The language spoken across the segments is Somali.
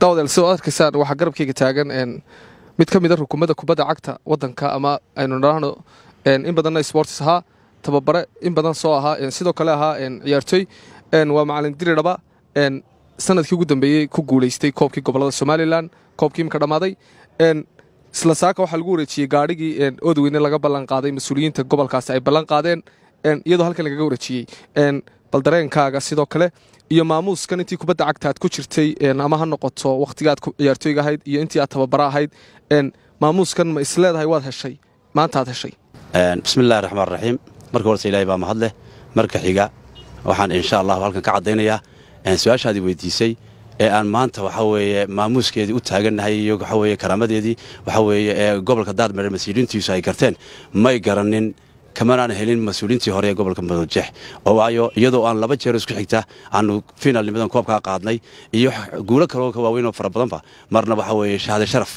daawadaal sida ad arkaysaan waxaa garabkeyga taagan mid ka mida ah rukumada kubadda cagta wadanka ama aynu nidhaahno in badanna sports ahaa tababare in badan soo ahaa sidoo kale ahaa ciyaartooy waa macalin diri sanadkii ugu dambeeyey ku guulaystay koobkii gobolada somalilan koobkii imka dhammaaday isla saaka waxaa lagu wareejiyey gaadhigii oodweyne laga ballan qaaday mas-uuliyiinta gobolkaasi ay ballan qaadeen iyadoo halkan lagaga wareejiyey bal dareenkaaga sidoo kale iyo maamuuskan intii kubadda cagta aad ku jirtay ama ha noqoto wakhtigaad ciyaartooyga ahayd iyo intii aad tababara ahayd maamuuskan ma isleedahay waad heshay maantaaad heshay illahi raxmaan raxiim marka horese ilahay baa mahadleh marka xiga waxaan insha allahu halkan ka caddaynayaa su-aashaadii weydiisay ee aan maanta waxa weeye maamuuskeedii u taagannahay iyo waxaweeye karaamadeedii ee gobolka daadmare masiiriintiisu ay garteen may garanin kamanaan helin mas-uuliintii hore ee gobolka madoojeex oo waayo iyadoo aan laba jeer isku xigta aanu finaalnimadan koobkaa qaadnay iyo guulo kaloo ka waaweyn oo fara badanba marna waxa weeye shahada sharaf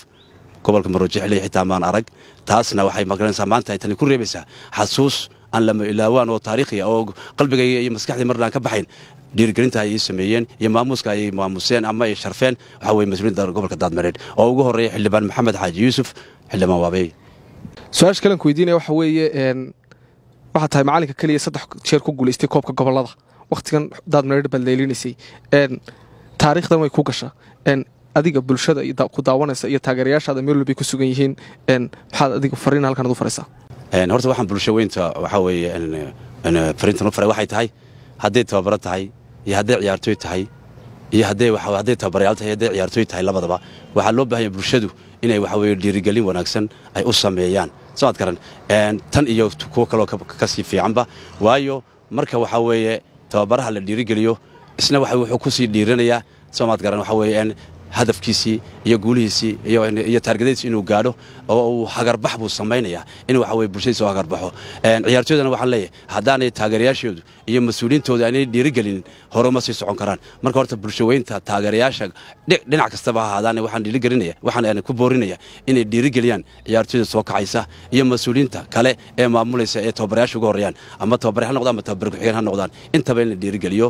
gobolka madoojeex le xitaa maan arag taasna waxay magaranaysaa maanta ay tani ku reebaysaa xasuus aan lama ilaawaan oo taariikhiya ah oo qalbigayga iyo maskaxdii marna aan ka baxayn dhiirigelinta ay ii sameeyeen iyo maamuuska ay maamuseen ama ay sharfeen waxaa weye mas-uuliinta gobolka daadmareed oo ugu horreeya xildhibaan maxamed xaaji yuusuf xildhibaan waabey su-aasha kalen ku weydiinaya waxa weeye waxaa tahay macalinka keliya saddex jeer ku guulaystay koobka gobolada wakhtigan daad mareer baad leelinaysay taariikhdan way ku gasha adiga bulshada ku daawanaysa iyo taageerayaashaada meel walbay ku sugan yihiin maxaad adiga fariin halkan ugu faraysaa horta waxaan bulsho weynta waxaa weeye fariintan u faray waxay tahay hadday tababaro tahay iyo hadday ciyaartooy tahay iyo hadday tababarayaal tahay hadday ciyaartooy tahay labadaba waxaa loo baahanya bulshadu inay waxaa weye dhiirigelin wanaagsan ay u sameeyaan soad garan tan iyo kuwo kaloo kasii fiicanba waayo marka waxaa weeye tababaraha la dhiirigeliyo isna wuxuu kusii dhiiranayaa somaad garan waxaa weeye hadafkiisii iyo guulihiisii iyo taargadadiis inuu gaadho oo uu hagarbax buu samaynayaa in waxa weye bulshadiisa u hagarbaxo ciyaartoydana waxaan leeyahay haddaanay taageerayaashoodu iyo mas-uuliyiintooda aanay dhiirigelinin hore sii socon karaan marka horta bulshaweynta taageerayaasha dhinac kastaba ha waxaan dhiirigelinaya waxaan ku boorinaya inay dhiirigeliyaan ciyaartoyda soo kacaysa iyo mas-uuliyiinta kale ee maamulaysa ee tababarayaasha uga horreeyaan ama tababarya ha noqdaan ama tababar ku-xigeen ha noqdaan intaba in la dhiirigeliyo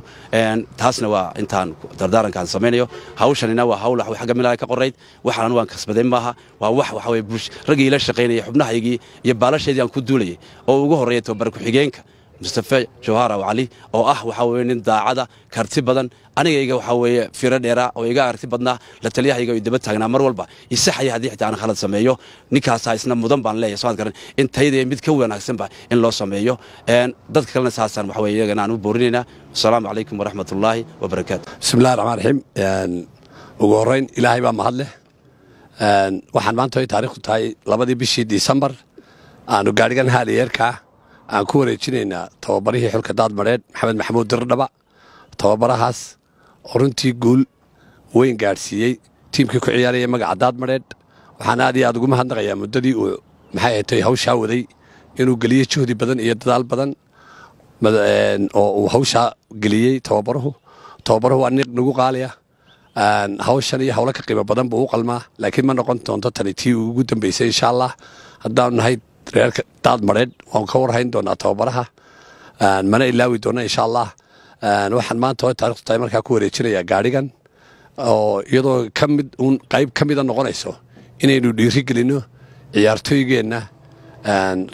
taasna waa intaan dardaarankaan samaynayo hawshanina waa hawlax way xagga milaha ka qorayd waxaan waan kasbadayn maaha waa wax waxa bush raggii ila shaqaynaya xubnahaygii iyo baalasheedii aan ku duulayay oo ugu horreeya tobabar ku-xigeenka mustafe jawharaw cali oo ah waxaa weye nin daacada karti badan anigayga waxaa weeye firo dheeraa oo iga aragti badnaa la taliyahayga o idaba taagnaa mar walba isaxaya haddii xitaa aan khalad sameeyo ninkaasaa isna mudan baan leeyahy soo ad in tayadee mid ka wanaagsanba in loo sameeyo dadka kalena saasaan waxa weye iyagana aan u boorinaynaa wasalaamu calaykum waraxmatullaahi wabarakaatu bismillahi raxmaan raxiim ugu horeyn ilaahay baa mahadleh waxaan maanta ay taariikhdu tahay labadii bishii disembar aanu gaadhigan haaliyeerkaa aan ku wareejinaynaa tababarihii xulka daadmadheedh maxamed maxamuud dirdhaba tababarahaas runtii guul weyn gaadhsiiyey tiimkii ku ciyaaraya magaca daadmadheedh waxaan aad iyo aad ugu mahadnaqayaa muddadii uu maxay atay hawshaa waday inuu geliyo juhdi badan iyo dadaal badan oo uu hawshaa geliyey tababaruhu tababaruhu waa niiq nagu qaaliya hawshan iyo hawlo ka qiimo badan buu u qalmaa laakiin ma noqon doonto tani tii ugu dambaysay insha allah haddaanu nahay reerka daad madheedh waanu ka warhayn doonaa tababaraha mana ilaawi doona insha allah waxaan maanta hore taarikhtu tahay markaa ku wareejinayaa gaadhigan oo iyadoo kamid uun qayb ka mida noqonayso inaynu dhiiri gelinno ciyaartooygeenna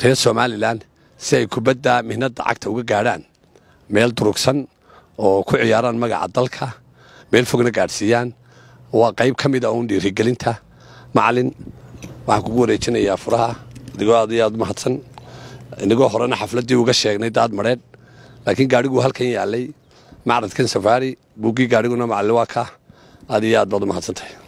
reer somalilan si ay kubadda mihnadda cagta uga gaadhaan meel durugsan oo ku ciyaaraan magaca dalka meel fogna gaadhsiiyaan waa qayb ka mid a uun dhiirigelinta macalin waxaan kugu wareejinayaa furaha adigoo aad iyo aad mahadsan inagoo horena xafladii uga sheegnay daad madheedh laakiin gaadhiguu halkan yaallay macradkan safaari buuggii gaadhiguna macalin waa ka aad iyo aad baad u mahadsantahay